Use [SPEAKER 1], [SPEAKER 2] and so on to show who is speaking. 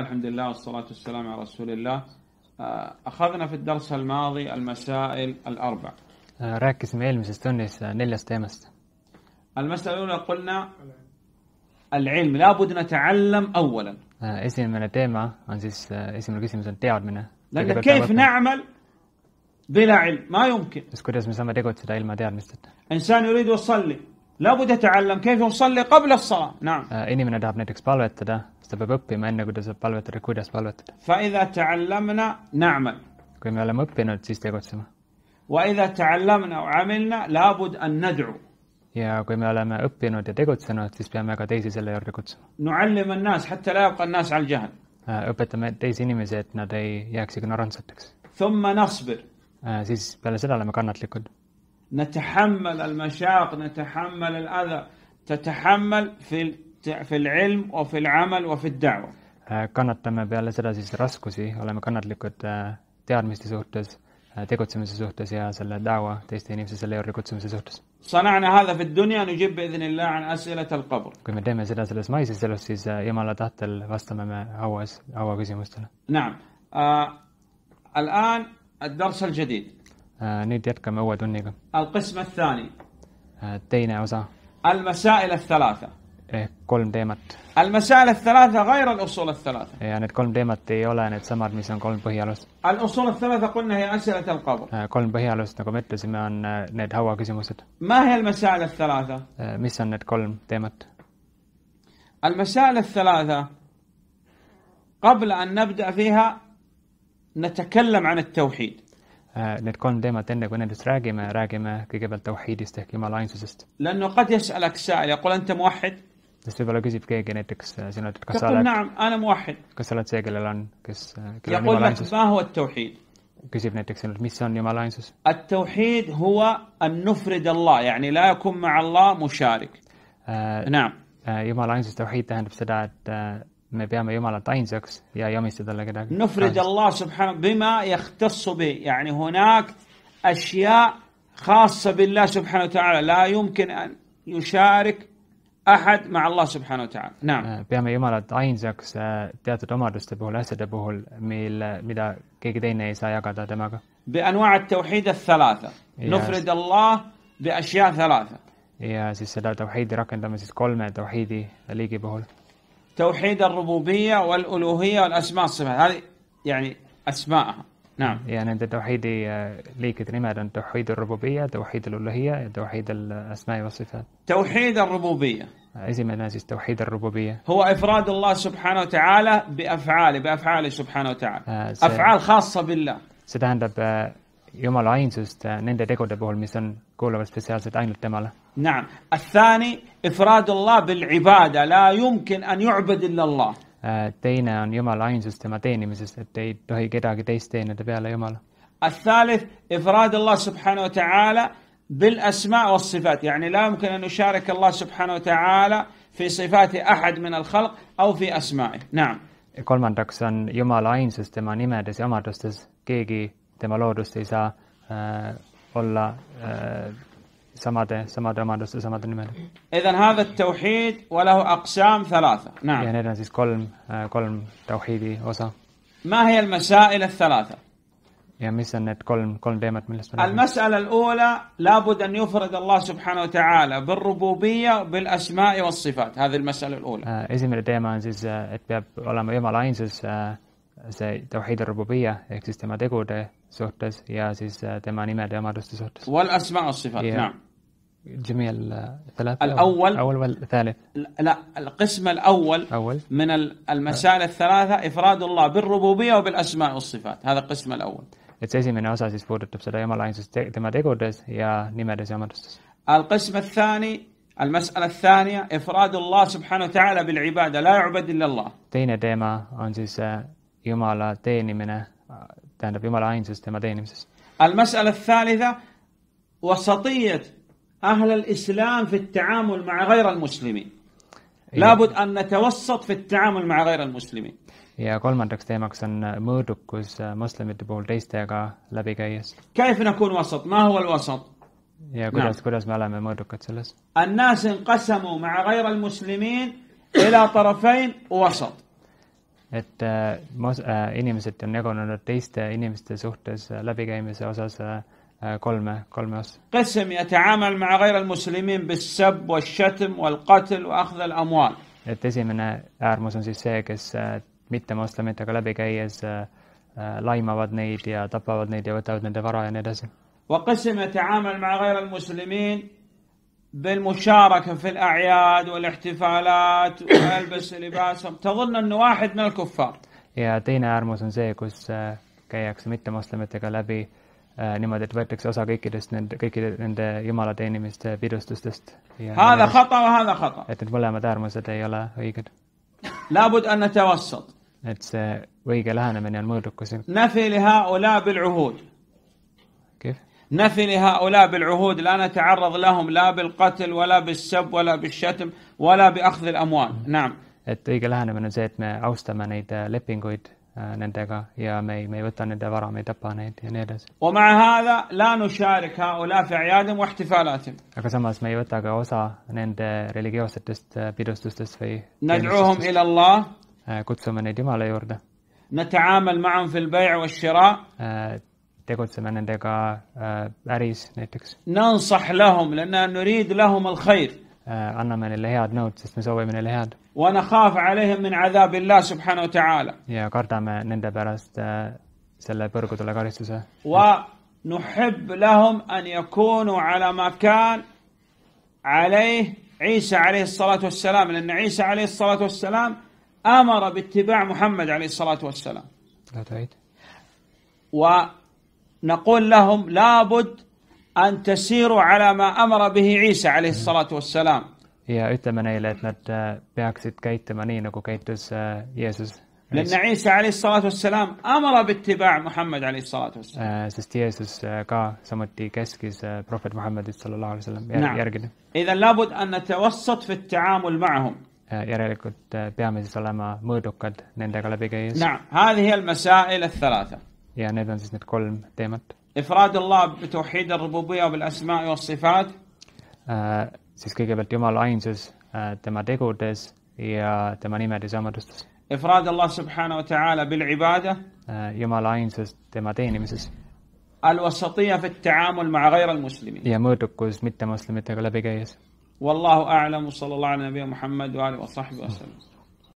[SPEAKER 1] الحمد لله والصلاة والسلام على رسول الله آه، أخذنا في الدرس الماضي المسائل الأربع
[SPEAKER 2] rääkisime آه، eelmisest مسستونيس آه، نيلا ستيمس
[SPEAKER 1] المسألة الأولى قلنا العلم لابد نتعلم
[SPEAKER 2] أولا اسم من on اسم esimene küsimus on teadmine لأن كيف نعمل بلا علم ما يمكن siis kuidas me saame tegutseda ilma teadmisteta إنسان يريد يصلي لابد يتعلم كيف يصلي قبل الصلاة نعم إني من tahab näiteks palvetada ta peab õppima, enne kui ta saab palvetada, kuidas palvetada. فإذا تعلمنا نعمل. kui me oleme õppinud, siis tegutseme.
[SPEAKER 1] وإذا تعلمنا وعملنا لابد أن ندعو.
[SPEAKER 2] ja kui me oleme õppinud ja tegutsenud, siis peame ka teisi selle juurde kutsuma. نعلم الناس حتى لا يبقى الناس على الجهل. Äh, õpetame teisi inimesi, et nad ei jääks ignorantsateks. ثم نصبر. Äh, siis peale seda oleme kannatlikud.
[SPEAKER 1] نتحمل المشاق
[SPEAKER 2] نتحمل الأذى
[SPEAKER 1] تتحمل في في العلم وفي العمل وفي الدعوة
[SPEAKER 2] kannatame peale seda siis raskusi oleme kannatlikud teadmiste suhtes tegutsemise suhtes ja selle da'wa teiste inimeste selle juurde kutsumise suhtes صنعنا هذا في الدنيا نجيب بإذن الله عن أسئلة القبر kui me teeme seda selles maises elus siis Jumala tahtel vastame me hauas haua küsimustele
[SPEAKER 1] نعم الآن الدرس الجديد
[SPEAKER 2] nüüd jätkame uue tunniga
[SPEAKER 1] القسم الثاني teine osa المسائل الثلاثة kolm teemat. المسائل الثلاثة غير الأصول الثلاثة.
[SPEAKER 2] ja need kolm teemat ei ole need samad, mis on kolm põhialust. الأصول الثلاثة قلنا هي أسئلة القبر. kolm põhialust, nagu me ütlesime, on need hauaküsimused.
[SPEAKER 1] ما هي المسائل الثلاثة؟
[SPEAKER 2] mis on need kolm teemat?
[SPEAKER 1] المسائل الثلاثة قبل أن نبدأ
[SPEAKER 2] فيها نتكلم عن التوحيد. Need kolm teemat, enne kui nendest räägime, räägime kõigepealt tauhiidist ehk Jumala ainsusest.
[SPEAKER 1] لأنه قد يسألك سائل يقول أنت موحد.
[SPEAKER 2] بس يبغى لو كيف جينيتكس جينيتكس يقول نعم انا موحد كسلت سيجل الان كس يقول لك ما هو التوحيد؟ كيف جينيتكس ميسون نيوم الاينسس التوحيد هو ان نفرد الله يعني لا يكون مع الله مشارك نعم يوم الاينسس توحيد تهند بسداد ما بيما يوم الاينسس يا يوم يستدل نفرد
[SPEAKER 1] الله سبحانه بما يختص به يعني هناك اشياء خاصه بالله سبحانه وتعالى لا يمكن ان يشارك احد مع الله سبحانه وتعالى
[SPEAKER 2] نعم آه، بيما يمر عين زكس ذات دمار دستبهول اسد بهول ميل ميدا كيكدين ايسا يقعد دماغ
[SPEAKER 1] بانواع التوحيد الثلاثه نفرد الله باشياء ثلاثه
[SPEAKER 2] يا سي سدا توحيد ركن دمس كل ما توحيدي اللي بهول
[SPEAKER 1] توحيد الربوبيه والالوهيه والاسماء الصفات هذه يعني اسماءها
[SPEAKER 2] نعم يعني انت التوحيد آه، ليك كثيرين عندنا توحيد الربوبية توحيد الألوهية توحيد الأسماء والصفات
[SPEAKER 1] توحيد الربوبية إذا
[SPEAKER 2] آه، ما توحيد الربوبية
[SPEAKER 1] هو إفراد الله سبحانه وتعالى بأفعاله بأفعاله سبحانه وتعالى
[SPEAKER 2] آه، أفعال
[SPEAKER 1] خاصة بالله
[SPEAKER 2] See tähendab Jumala ainsust nende tegude puhul mis كولا kuuluvad ست نعم الثاني إفراد الله بالعبادة لا يمكن أن يعبد إلا الله Äh, teine on Jumala ainsus tema teenimises, et ei tohi kedagi teist teenida peale Jumala.
[SPEAKER 1] الثالث إفراد الله سبحانه وتعالى بالأسماء والصفات يعني لا يمكن أن يشارك الله سبحانه وتعالى في صفات أحد من الخلق أو في أسمائه
[SPEAKER 2] نعم kolmandaks on Jumala ainsus tema nimedes ja omadustes, keegi tema loodust ei saa äh, olla äh,
[SPEAKER 1] اذا هذا التوحيد وله اقسام ثلاثه
[SPEAKER 2] نعم يعني هذا كلم كلم آه، توحيدي وصا
[SPEAKER 1] ما هي المسائل
[SPEAKER 2] الثلاثه يعني مثلا كلم كلم دائما
[SPEAKER 1] المساله الاولى لابد ان يفرد الله سبحانه وتعالى بالربوبيه
[SPEAKER 2] بالاسماء والصفات هذه المساله الاولى اسم دائما siis et peab olema Jumala ainsus see tauhidi rububiia ehk siis tema tegude suhtes ja siis tema nimede omaduste suhtes. ja جميع الثلاثة الأول الاول والثالث لا
[SPEAKER 1] القسم الأول أول من المسائل الثلاثة
[SPEAKER 2] إفراد الله بالربوبية وبالأسماء والصفات هذا القسم الأول القسم الثاني المسألة
[SPEAKER 1] الثانية إفراد الله سبحانه وتعالى بالعبادة لا يعبد إلا الله. المسألة الثالثة وسطية أهل الإسلام في التعامل مع غير المسلمين لابد أن نتوسط في التعامل مع غير المسلمين
[SPEAKER 2] ja kolmandaks teemaks on mõõdukus moslemite puhul teistega läbi käies ja kuidas kuidas me oleme mõõdukad selles
[SPEAKER 1] الناس انقسموا مع غير المسلمين إلى طرفين وسط
[SPEAKER 2] et äh, mos- äh, inimesed on jagunenud teiste inimeste suhtes läbikäimise osas äh, آه،
[SPEAKER 1] قسم يتعامل مع غير المسلمين بالسب والشتم
[SPEAKER 2] والقتل وأخذ الأموال تسمنا أرموس أن سيكس ميت مسلم تقلب كيس لايما ودنيت يا تبا ودنيت يا ودنيت فرا وقسم يتعامل مع غير المسلمين بالمشاركة في
[SPEAKER 1] الأعياد والاحتفالات ويلبس لباسهم تظن أنه واحد من الكفار
[SPEAKER 2] يا تينا أرموس أن سيكس كيكس ميت مسلم تقلب كيس niimoodi, et võetakse osa kõikidest nende, kõikide nende jumala teenimiste pidustustest. et need mõlemad äärmused ei ole õiged. et see õige lähenemine on mõõdukus.
[SPEAKER 1] نفي لهؤلاء بالعهود لا نتعرض لهم لا بالقتل ولا بالسب ولا بالشتم
[SPEAKER 2] ولا بأخذ الأموال نعم et õige lähenemine on see, et me austame neid lepinguid nendega ja me ei, me ei võta nende vara, me ei tapa neid ja nii edasi. aga samas me ei võta ka osa nende religioossetest pidustustest või kutsume neid Jumala juurde. tegutseme nendega äris näiteks. آه، عنا من الهاد نوت tills nu من الهاد
[SPEAKER 1] ونخاف عليهم من عذاب الله سبحانه وتعالى
[SPEAKER 2] يا ما kardamme nende آه، سلا selle põrgutule karistuse
[SPEAKER 1] ونحب لهم أن يكونوا على ما كان عليه عيسى عليه الصلاة والسلام لأن عيسى عليه الصلاة والسلام أمر باتباع محمد عليه الصلاة والسلام لا تعيد ونقول لهم لابد أن تسيروا على ما أمر به عيسى عليه الصلاة والسلام.
[SPEAKER 2] يا أتمنى إلى نت بأكسد كيت منين أكو كيتوس يسوس. لأن
[SPEAKER 1] عيسى عليه الصلاة والسلام أمر باتباع محمد عليه الصلاة والسلام.
[SPEAKER 2] آه، سست يسوس آه، كا سمتي كسكيس آه، بروفيت محمد صلى الله عليه وسلم. نعم. إذا
[SPEAKER 1] لابد أن نتوسط
[SPEAKER 2] في التعامل معهم. järelikult peame siis olema mõõdukad nendega läbi käies hea on siis need kolm teemat افراد
[SPEAKER 1] الله بتوحيد الربوبيه بالاسماء والصفات
[SPEAKER 2] آه، آه، افراد الله سبحانه وتعالى بالعباده آه، الوسطيه
[SPEAKER 1] في التعامل مع غير المسلمين والله اعلم صلى الله على نبينا محمد واله وصحبه وسلم